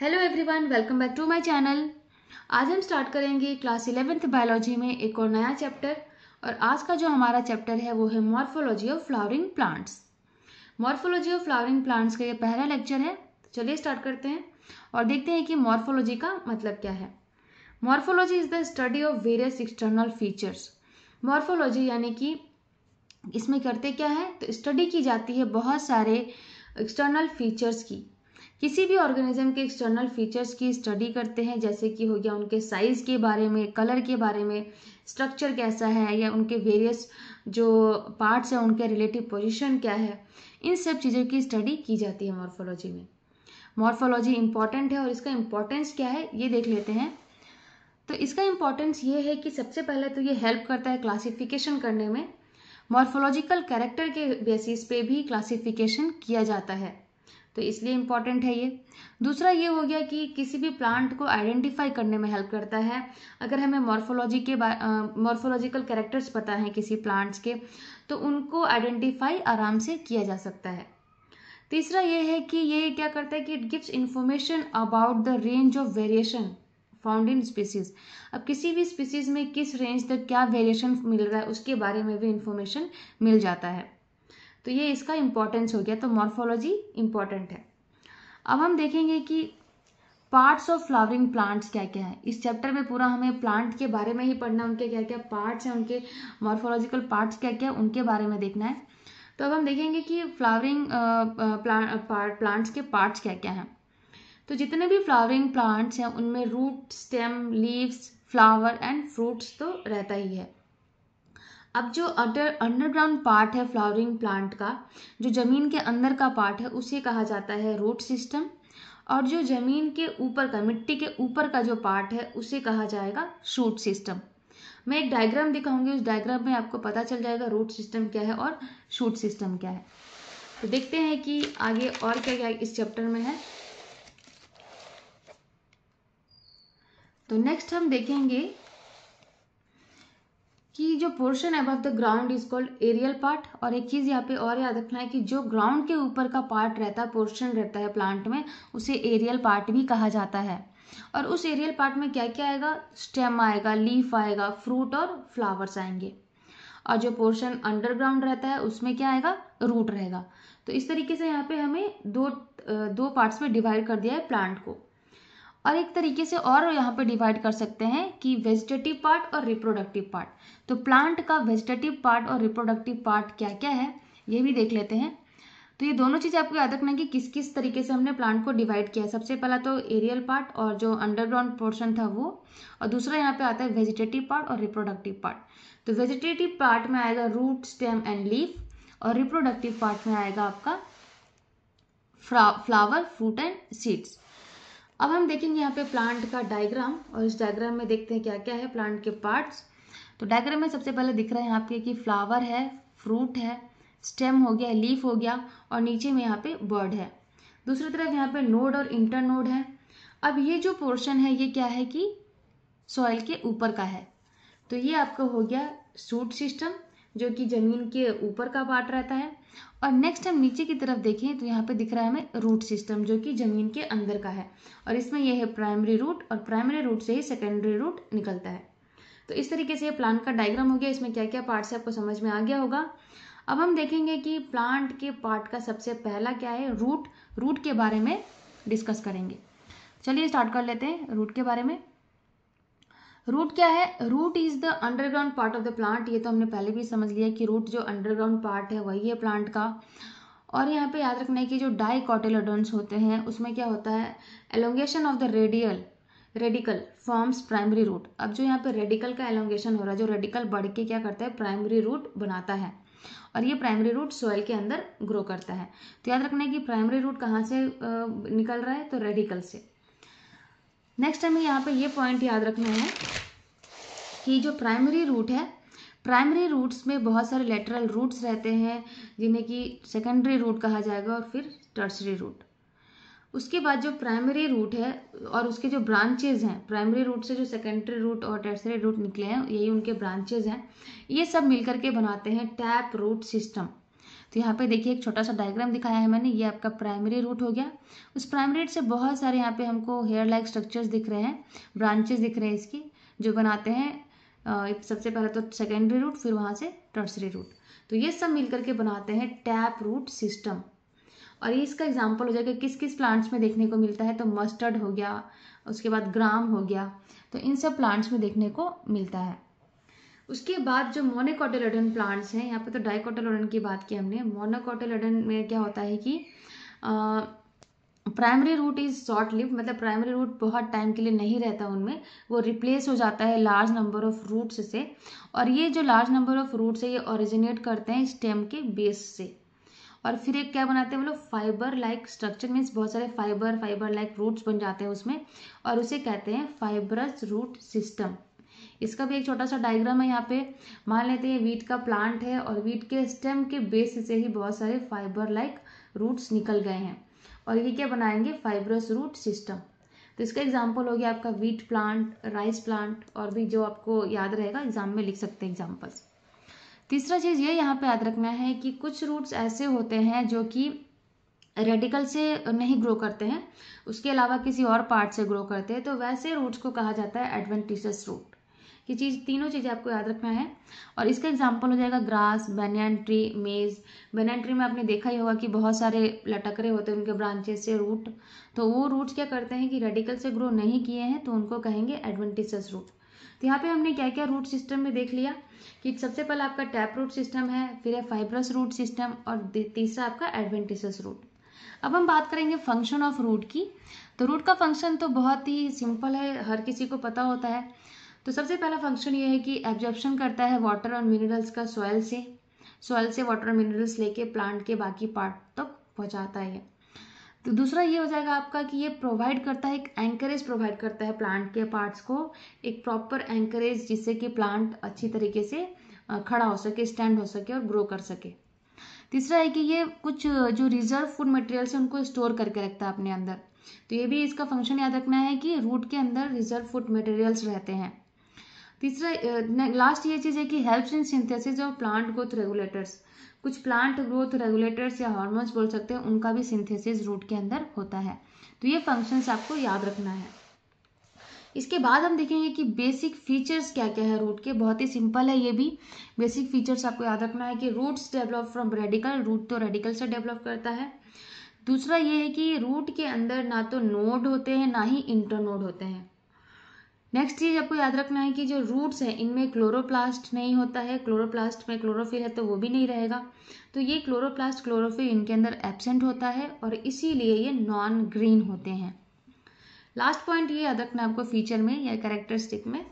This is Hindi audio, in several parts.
hello everyone welcome back to my channel आज हम स्टार्ट करेंगे क्लास इलेवेंथ बायोलॉजी में एक और नया चैप्टर और आज का जो हमारा चैप्टर है वो है morphology of flowering plants morphology of flowering plants का ये पहला लेक्चर है तो चलिए स्टार्ट करते हैं और देखते हैं कि मॉर्फोलॉजी का मतलब क्या है morphology is the study of various external features morphology यानी कि इसमें करते क्या है तो स्टडी की जाती है बहुत सारे एक्सटर्नल फीचर्स की किसी भी ऑर्गेनिज्म के एक्सटर्नल फीचर्स की स्टडी करते हैं जैसे कि हो गया उनके साइज़ के बारे में कलर के बारे में स्ट्रक्चर कैसा है या उनके वेरियस जो पार्ट्स हैं उनके रिलेटिव पोजिशन क्या है इन सब चीज़ों की स्टडी की जाती है मॉर्फोलॉजी में मॉर्फोलॉजी इम्पॉर्टेंट है और इसका इम्पॉर्टेंस क्या है ये देख लेते हैं तो इसका इम्पॉर्टेंस ये है कि सबसे पहले तो ये हेल्प करता है क्लासिफिकेशन करने में मॉर्फोलॉजिकल कैरेक्टर के बेसिस पे भी क्लासिफिकेशन किया जाता है तो इसलिए इम्पॉर्टेंट है ये दूसरा ये हो गया कि किसी भी प्लांट को आइडेंटिफाई करने में हेल्प करता है अगर हमें मॉर्फोलॉजी के मॉर्फोलॉजिकल कैरेक्टर्स पता हैं किसी प्लांट्स के तो उनको आइडेंटिफाई आराम से किया जा सकता है तीसरा ये है कि ये क्या करता है कि it gives information about the range of variation found in species अब किसी भी स्पीसीज में किस रेंज तक क्या वेरिएशन मिल रहा है उसके बारे में भी इंफॉर्मेशन मिल जाता है तो ये इसका इम्पोर्टेंस हो गया तो मॉर्फोलॉजी इम्पॉर्टेंट है अब हम देखेंगे कि पार्ट्स ऑफ फ्लावरिंग प्लांट्स क्या क्या हैं इस चैप्टर में पूरा हमें प्लांट के बारे में ही पढ़ना है उनके क्या क्या पार्ट्स हैं उनके मॉर्फोलॉजिकल पार्ट्स क्या क्या उनके बारे में देखना है तो अब हम देखेंगे कि फ्लावरिंग प्लांट्स के पार्ट्स क्या क्या हैं तो जितने भी फ्लावरिंग प्लांट्स हैं उनमें root stem leaves flower and fruits तो रहता ही है अब जो अडर अंडरग्राउंड पार्ट है फ्लावरिंग प्लांट का जो ज़मीन के अंदर का पार्ट है उसे कहा जाता है रूट सिस्टम और जो ज़मीन के ऊपर का मिट्टी के ऊपर का जो पार्ट है उसे कहा जाएगा शूट सिस्टम मैं एक डायग्राम दिखाऊंगी उस डायग्राम में आपको पता चल जाएगा रूट सिस्टम क्या है और शूट सिस्टम क्या है तो देखते हैं कि आगे और क्या क्या इस चैप्टर में है तो नेक्स्ट हम देखेंगे कि जो portion above the ground is called aerial part और एक चीज़ यहाँ पे और याद रखना है कि जो ग्राउंड के ऊपर का पार्ट रहता है पोर्शन रहता है प्लांट में उसे एरियल पार्ट भी कहा जाता है और उस एरियल पार्ट में क्या क्या आएगा स्टेम आएगा लीफ आएगा फ्रूट और फ्लावर्स आएंगे और जो पोर्शन अंडरग्राउंड रहता है उसमें क्या आएगा रूट रहेगा तो इस तरीके से यहाँ पे हमें दो दो पार्ट्स में डिवाइड कर दिया है प्लांट को और एक तरीके से और यहाँ पे डिवाइड कर सकते हैं कि वेजिटेटिव पार्ट और रिप्रोडक्टिव पार्ट तो प्लांट का वेजिटेटिव पार्ट और रिप्रोडक्टिव पार्ट क्या क्या है ये भी देख लेते हैं तो ये दोनों चीज़ें आपको याद रखना है कि किस किस तरीके से हमने प्लांट को डिवाइड किया सबसे पहला तो एरियल पार्ट और जो अंडरग्राउंड पोर्शन था वो और दूसरा यहाँ पे आता है वेजिटेटिव पार्ट और रिप्रोडक्टिव पार्ट तो वेजिटेटिव पार्ट में आएगा रूट स्टेम एंड लीफ और रिप्रोडक्टिव पार्ट में आएगा आपका फ्लावर फ्रूट एंड सीड्स अब हम देखेंगे यहाँ पे प्लांट का डायग्राम और इस डायग्राम में देखते हैं क्या क्या है प्लांट के पार्ट्स तो डायग्राम में सबसे पहले दिख रहा है यहाँ पे कि फ्लावर है फ्रूट है स्टेम हो गया लीफ हो गया और नीचे में यहाँ पे बर्ड है दूसरी तरफ यहाँ पे नोड और इंटर नोड है अब ये जो पोर्शन है ये क्या है कि सॉइल के ऊपर का है तो ये आपका हो गया सूट सिस्टम जो कि ज़मीन के ऊपर का पार्ट रहता है और नेक्स्ट हम नीचे की तरफ देखें तो यहाँ पे दिख रहा है हमें रूट सिस्टम जो कि ज़मीन के अंदर का है और इसमें यह है प्राइमरी रूट और प्राइमरी रूट से ही सेकेंडरी रूट निकलता है तो इस तरीके से ये प्लांट का डायग्राम हो गया इसमें क्या क्या पार्ट्स आपको समझ में आ गया होगा अब हम देखेंगे कि प्लांट के पार्ट का सबसे पहला क्या है रूट रूट के बारे में डिस्कस करेंगे चलिए स्टार्ट कर लेते हैं रूट के बारे में रूट क्या है root is the underground part of the plant ये तो हमने पहले भी समझ लिया कि रूट जो अंडरग्राउंड पार्ट है वही है प्लांट का और यहाँ पे याद रखना है कि जो डाई कॉटेलोडोन्स होते हैं उसमें क्या होता है elongation of the radial radicle forms primary root अब जो यहाँ पे रेडिकल का एलोंगेशन हो रहा है जो रेडिकल बढ़ के क्या करता है प्राइमरी रूट बनाता है और ये प्राइमरी रूट सॉइल के अंदर ग्रो करता है तो याद रखना है कि प्राइमरी रूट कहाँ से निकल रहा है तो रेडिकल से नेक्स्ट हमें यहाँ पे ये पॉइंट याद रखना है कि जो प्राइमरी रूट है प्राइमरी रूट्स में बहुत सारे लेटरल रूट्स रहते हैं जिन्हें कि सेकेंडरी रूट कहा जाएगा और फिर टर्सरी रूट उसके बाद जो प्राइमरी रूट है और उसके जो ब्रांचेज हैं प्राइमरी रूट से जो सेकेंडरी रूट और टर्सरी रूट निकले हैं यही उनके ब्रांचेज हैं ये सब मिलकर के बनाते हैं टैप रूट सिस्टम तो यहाँ पे देखिए एक छोटा सा डायग्राम दिखाया है मैंने ये आपका प्राइमरी रूट हो गया उस प्राइमरी रूट से बहुत सारे यहाँ पे हमको हेयर लाइक स्ट्रक्चर्स दिख रहे हैं ब्रांचेस दिख रहे हैं इसकी जो बनाते हैं सबसे पहले तो सेकेंडरी रूट फिर वहाँ से टर्सरी रूट तो ये सब मिलकर के बनाते हैं टैप रूट सिस्टम और ये इसका एग्जाम्पल हो जाएगा किस किस प्लांट्स में देखने को मिलता है तो मस्टर्ड हो गया उसके बाद ग्राम हो गया तो इन सब प्लांट्स में देखने को मिलता है उसके बाद जो मोनोकोटोलोडन प्लांट्स हैं यहाँ पे तो डाइकोटेलोडन की बात की हमने मोनोकोटोलोडन में क्या होता है कि primary root is short live मतलब प्राइमरी रूट बहुत टाइम के लिए नहीं रहता उनमें वो रिप्लेस हो जाता है लार्ज नंबर ऑफ रूट्स से और ये जो लार्ज नंबर ऑफ रूट्स है ये ओरिजिनेट करते हैं स्टेम के बेस से और फिर एक क्या बनाते हैं वो लोग फाइबर लाइक स्ट्रक्चर मीन्स बहुत सारे फाइबर फाइबर लाइक रूट्स बन जाते हैं उसमें और उसे कहते हैं फाइबरस रूट सिस्टम इसका भी एक छोटा सा डायग्राम है यहाँ पे मान लेते हैं वीट का प्लांट है और वीट के स्टेम के बेस से ही बहुत सारे फाइबर लाइक रूट्स निकल गए हैं और ये क्या बनाएंगे फाइब्रस रूट सिस्टम तो इसका एग्जाम्पल हो गया आपका वीट प्लांट राइस प्लांट और भी जो आपको याद रहेगा एग्जाम में लिख सकते हैं एग्जाम्पल्स तीसरा चीज़ ये यहाँ पे याद रखना है कि कुछ रूट्स ऐसे होते हैं जो कि रेडिकल से नहीं ग्रो करते हैं उसके अलावा किसी और पार्ट से ग्रो करते हैं तो वैसे रूट्स को कहा जाता है एडवेंटिशस रूट ये चीज़ तीनों चीज़ें आपको याद रखना है और इसका एग्जाम्पल हो जाएगा ग्रास बनियान ट्री मेज़ बनियान ट्री में आपने देखा ही होगा कि बहुत सारे लटक रहे होते हैं उनके ब्रांचेस से रूट तो वो रूट्स क्या करते हैं कि रेडिकल से ग्रो नहीं किए हैं तो उनको कहेंगे एडवेंटिसस रूट तो यहाँ पे हमने क्या क्या रूट सिस्टम में देख लिया कि सबसे पहले आपका टैप रूट सिस्टम है फिर है फाइब्रस रूट सिस्टम और तीसरा आपका एडवेंटिसस रूट अब हम बात करेंगे फंक्शन ऑफ रूट की तो रूट का फंक्शन तो बहुत ही सिंपल है हर किसी को पता होता है तो सबसे पहला फंक्शन ये है कि एब्जॉर्प्शन करता है वाटर और मिनरल्स का सॉयल से सॉयल से वाटर और मिनरल्स लेके प्लांट के बाकी पार्ट तक तो पहुंचाता है तो दूसरा ये हो जाएगा आपका कि ये प्रोवाइड करता है एक एंकरेज प्रोवाइड करता है प्लांट के पार्ट्स को एक प्रॉपर एंकरेज जिससे कि प्लांट अच्छी तरीके से खड़ा हो सके स्टैंड हो सके और ग्रो कर सके तीसरा है कि ये कुछ जो रिजर्व फूड मटेरियल्स हैं उनको स्टोर करके रखता है अपने अंदर तो ये भी इसका फंक्शन याद रखना है कि रूट के अंदर रिजर्व फूड मटेरियल्स रहते हैं तीसरा लास्ट ये चीज़ है कि helps in synthesis of plant growth regulators कुछ प्लांट ग्रोथ रेगुलेटर्स या हार्मोन्स बोल सकते हैं उनका भी सिंथेसिस रूट के अंदर होता है तो ये फंक्शंस आपको याद रखना है इसके बाद हम देखेंगे कि बेसिक फीचर्स क्या क्या है रूट के बहुत ही सिंपल है ये भी बेसिक फीचर्स आपको याद रखना है कि roots develop from radical root तो रेडिकल से डेवलप करता है दूसरा ये है कि रूट के अंदर ना तो नोड होते हैं ना ही इंटरनोड होते हैं नेक्स्ट चीज़ आपको याद रखना है कि जो रूट्स हैं इनमें क्लोरोप्लास्ट नहीं होता है क्लोरोप्लास्ट में क्लोरोफिल है तो वो भी नहीं रहेगा तो ये क्लोरोप्लास्ट क्लोरोफिल इनके अंदर एबसेंट होता है और इसीलिए ये नॉन ग्रीन होते हैं लास्ट पॉइंट ये याद रखना आपको फीचर में या कैरेक्टरिस्टिक में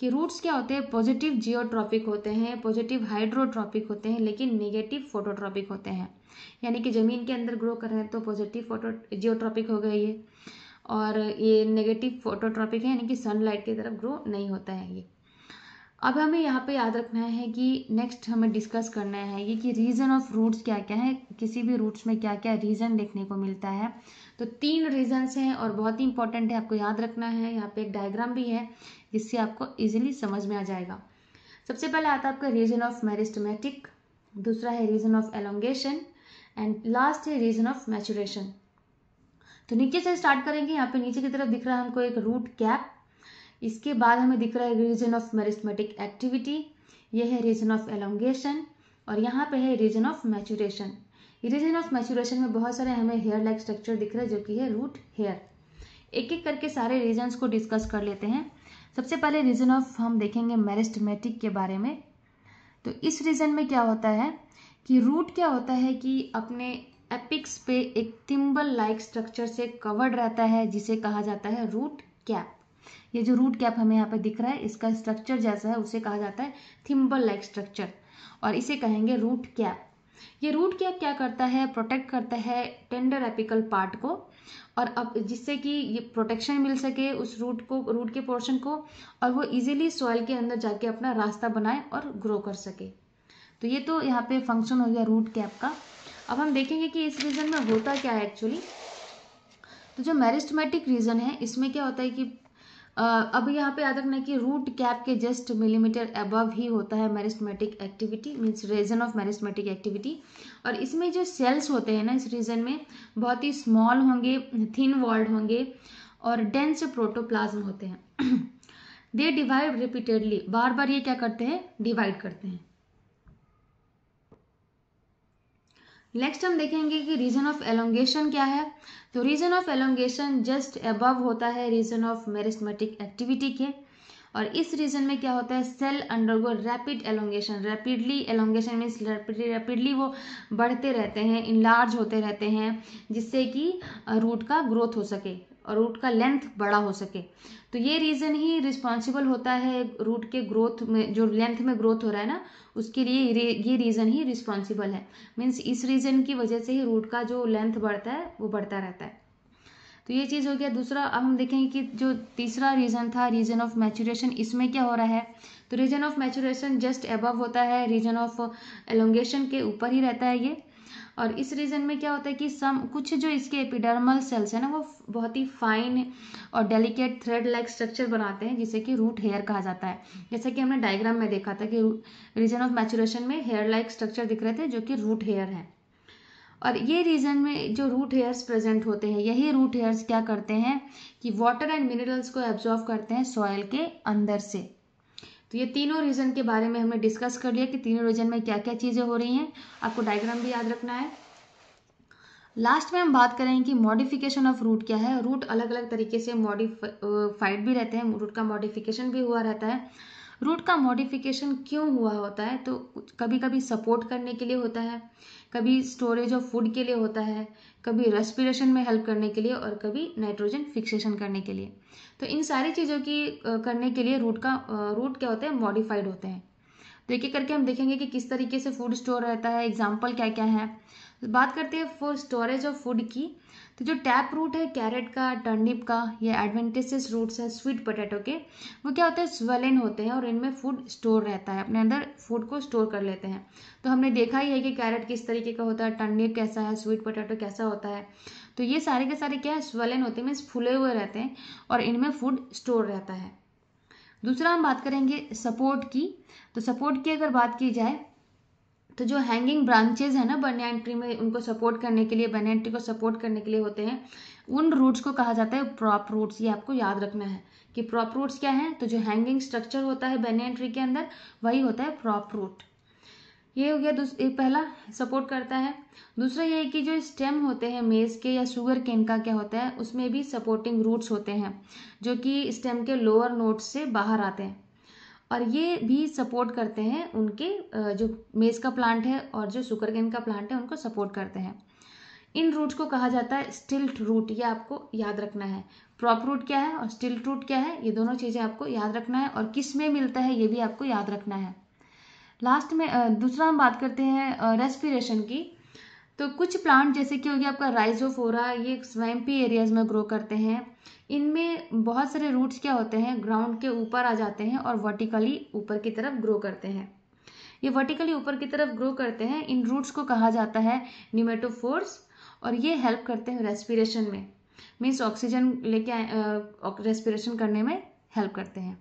कि रूट्स क्या होते हैं पॉजिटिव जियोट्रॉपिक होते हैं पॉजिटिव हाइड्रोट्रॉपिक होते हैं लेकिन नेगेटिव फोटोट्रॉपिक होते हैं यानी कि ज़मीन के अंदर ग्रो कर रहे हैं तो पॉजिटिव फोटो जियोट्रॉपिक हो गए ये और ये नेगेटिव फोटोट्रॉपिक है यानी कि सनलाइट की तरफ ग्रो नहीं होता है ये अब हमें यहाँ पे याद रखना है कि नेक्स्ट हमें डिस्कस करना है ये कि रीज़न ऑफ रूट्स क्या क्या है किसी भी रूट्स में क्या क्या रीज़न देखने को मिलता है तो तीन रीजन्स हैं और बहुत ही इंपॉर्टेंट है आपको याद रखना है यहाँ पे एक डायग्राम भी है जिससे आपको इजीली समझ में आ जाएगा सबसे पहले आता है आपका रीजन ऑफ मेरिस्टमेटिक दूसरा है region of elongation and last है रीजन ऑफ मैचुरेशन तो नीचे से स्टार्ट करेंगे यहाँ पे नीचे की तरफ दिख रहा है हमको एक रूट कैप इसके बाद हमें दिख रहा है रीजन ऑफ मेरिस्मेटिक एक्टिविटी ये है रीजन ऑफ एलोंगेशन और यहाँ पे है region of maturation region of maturation में बहुत सारे हमें हेयर लाइक स्ट्रक्चर दिख रहे हैं जो कि है रूट हेयर एक एक करके सारे रीजन को डिस्कस कर लेते हैं सबसे पहले रीजन ऑफ हम देखेंगे मेरिस्टमेटिक के बारे में तो इस रीजन में क्या होता है कि रूट क्या होता है कि अपने एपिक्स पे एक थिम्बल लाइक स्ट्रक्चर से कवर्ड रहता है जिसे कहा जाता है रूट कैप ये जो रूट कैप हमें यहाँ पे दिख रहा है इसका स्ट्रक्चर जैसा है उसे कहा जाता है थिम्बल लाइक स्ट्रक्चर और इसे कहेंगे रूट कैप ये रूट कैप क्या करता है प्रोटेक्ट करता है टेंडर एपिकल पार्ट को और अब जिससे कि ये प्रोटेक्शन मिल सके उस रूट को रूट के पोर्शन को और वो इजीली सॉइल के अंदर जाके अपना रास्ता बनाए और ग्रो कर सके तो ये तो यहाँ पे फंक्शन हो गया रूट कैप का अब हम देखेंगे कि इस रीज़न में होता क्या है एक्चुअली तो जो मैरिस्टमेटिक रीज़न है इसमें क्या होता है कि अब यहाँ पे याद रखना है कि रूट कैप के जस्ट मिलीमीटर अबव ही होता है meristematic activity means region of meristematic activity और इसमें जो सेल्स होते हैं ना इस रीजन में बहुत ही स्मॉल होंगे थिन वॉल्ड होंगे और डेंस प्रोटोप्लाज्म होते हैं दे डिवाइड रिपीटेडली बार बार ये क्या करते हैं डिवाइड करते हैं नेक्स्ट हम देखेंगे कि रीजन ऑफ एलोंगेशन क्या है तो region of elongation just above होता है रीजन ऑफ मेरिस्मेटिक एक्टिविटी के और इस रीजन में क्या होता है cell undergo rapid elongation rapidly elongation means rapidly rapidly वो बढ़ते रहते हैं इनलार्ज होते रहते हैं जिससे कि रूट का ग्रोथ हो सके और रूट का लेंथ बड़ा हो सके तो ये रीज़न ही रिस्पॉन्सिबल होता है रूट के ग्रोथ में जो लेंथ में ग्रोथ हो रहा है ना उसके लिए रे, ये रीज़न ही रिस्पॉन्सिबल है मीन्स इस रीज़न की वजह से ही रूट का जो लेंथ बढ़ता है वो बढ़ता रहता है तो ये चीज़ हो गया दूसरा अब हम देखेंगे कि जो तीसरा रीज़न था रीज़न ऑफ मैचुरेशन इसमें क्या हो रहा है तो region of maturation just above होता है रीज़न ऑफ एलोंगेशन के ऊपर ही रहता है ये और इस रीज़न में क्या होता है कि सम कुछ जो इसके एपिडर्मल सेल्स हैं ना वो बहुत ही फाइन और डेलिकेट थ्रेड लाइक स्ट्रक्चर बनाते हैं जिसे कि रूट हेयर कहा जाता है जैसे कि हमने डायग्राम में देखा था कि रीजन ऑफ मैचुरेशन में हेयर लाइक स्ट्रक्चर दिख रहे थे जो कि रूट हेयर है और ये रीजन में जो रूट हेयर्स प्रेजेंट होते हैं यही रूट हेयर्स क्या करते हैं कि वाटर एंड मिनरल्स को एब्जॉर्व करते हैं सॉयल के अंदर से तो ये तीनों रीजन के बारे में हमने डिस्कस कर लिया कि तीनों रीजन में क्या क्या चीज़ें हो रही हैं आपको डायग्राम भी याद रखना है लास्ट में हम बात करेंगे कि मॉडिफिकेशन ऑफ रूट क्या है रूट अलग अलग तरीके से मॉडिफाइड भी रहते हैं रूट का मॉडिफिकेशन भी हुआ रहता है रूट का मॉडिफिकेशन क्यों हुआ होता है तो कभी कभी सपोर्ट करने के लिए होता है कभी स्टोरेज ऑफ फूड के लिए होता है कभी रेस्पिरेशन में हेल्प करने के लिए और कभी नाइट्रोजन फिक्सेशन करने के लिए तो इन सारी चीज़ों की करने के लिए रूट का रूट क्या होता है मॉडिफाइड होते हैं तो एक करके हम देखेंगे कि किस तरीके से फूड स्टोर रहता है एग्जाम्पल क्या क्या है बात करते हैं फॉर स्टोरेज ऑफ फूड की तो जो टैप रूट है कैरेट का टर्निप का ये एडवेंटिसिस रूट्स है स्वीट पोटैटो के वो क्या होते हैं स्वेलिन होते हैं और इनमें फूड स्टोर रहता है अपने अंदर फूड को स्टोर कर लेते हैं तो हमने देखा ही है कि कैरेट किस तरीके का होता है टर्निप कैसा है स्वीट पोटैटो कैसा होता है तो ये सारे के सारे क्या है स्वेलिन होते हैं मीन्स फूले हुए रहते हैं और इनमें फूड स्टोर रहता है दूसरा हम बात करेंगे सपोर्ट की तो सपोर्ट की अगर बात की जाए तो जो हैंगिंग ब्रांचेज है ना बनियान ट्री में उनको सपोर्ट करने के लिए बनियान ट्री को सपोर्ट करने के लिए होते हैं उन रूट्स को कहा जाता है प्रॉप रूट्स ये आपको याद रखना है कि प्रॉप रूट्स क्या है तो जो हैंगिंग स्ट्रक्चर होता है बनियान ट्री के अंदर वही होता है प्रॉप रूट ये हो गया ये पहला सपोर्ट करता है दूसरा ये है कि जो स्टेम होते हैं मेज़ के या शुगर केन का क्या होता है उसमें भी सपोर्टिंग रूट्स होते हैं जो कि स्टेम के लोअर नोट्स से बाहर आते हैं और ये भी सपोर्ट करते हैं उनके जो मेज़ का प्लांट है और जो सुकरगेन का प्लांट है उनको सपोर्ट करते हैं इन रूट्स को कहा जाता है स्टिल्ट रूट ये आपको याद रखना है प्रॉप रूट क्या है और स्टिल्ट रूट क्या है ये दोनों चीज़ें आपको याद रखना है और किस में मिलता है ये भी आपको याद रखना है लास्ट में दूसरा हम बात करते हैं रेस्पिरेशन की तो कुछ प्लांट जैसे कि हो गया आपका राइज़ोफोरा ये स्वैम्पी एरियाज़ में ग्रो करते हैं इनमें बहुत सारे रूट्स क्या होते हैं ग्राउंड के ऊपर आ जाते हैं और वर्टिकली ऊपर की तरफ ग्रो करते हैं ये वर्टिकली ऊपर की तरफ ग्रो करते हैं इन रूट्स को कहा जाता है न्यूमेटोफोर्स और ये हेल्प करते हैं रेस्पिरेशन में मीन्स ऑक्सीजन लेके रेस्पिरेशन करने में हेल्प करते हैं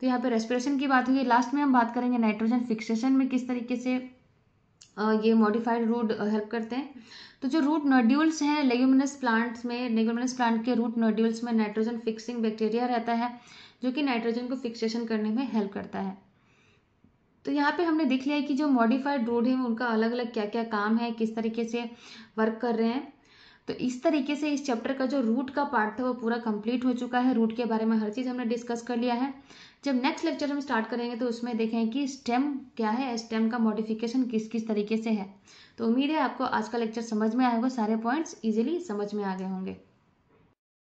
तो यहाँ पे रेस्पिरेशन की बात होगी लास्ट में हम बात करेंगे नाइट्रोजन फिक्सेशन में किस तरीके से ये मॉडिफाइड रूट हेल्प करते हैं तो जो रूट नोड्यूल्स हैं लेग्यूमिनस प्लांट्स में लेग्यूमिनस प्लांट के रूट नोड्यूल्स में नाइट्रोजन फिक्सिंग बैक्टीरिया रहता है जो कि नाइट्रोजन को फिक्सेशन करने में हेल्प करता है तो यहाँ पे हमने देख लिया कि जो मॉडिफाइड रूट है उनका अलग अलग क्या क्या काम है किस तरीके से वर्क कर रहे हैं तो इस तरीके से इस चैप्टर का जो रूट का पार्ट था वो पूरा कंप्लीट हो चुका है रूट के बारे में हर चीज़ हमने डिस्कस कर लिया है जब नेक्स्ट लेक्चर हम स्टार्ट करेंगे तो उसमें देखें कि स्टेम क्या है स्टेम का मॉडिफिकेशन किस किस तरीके से है तो उम्मीद है आपको आज का लेक्चर समझ में आएगा सारे पॉइंट्स इजीली समझ में आ गए होंगे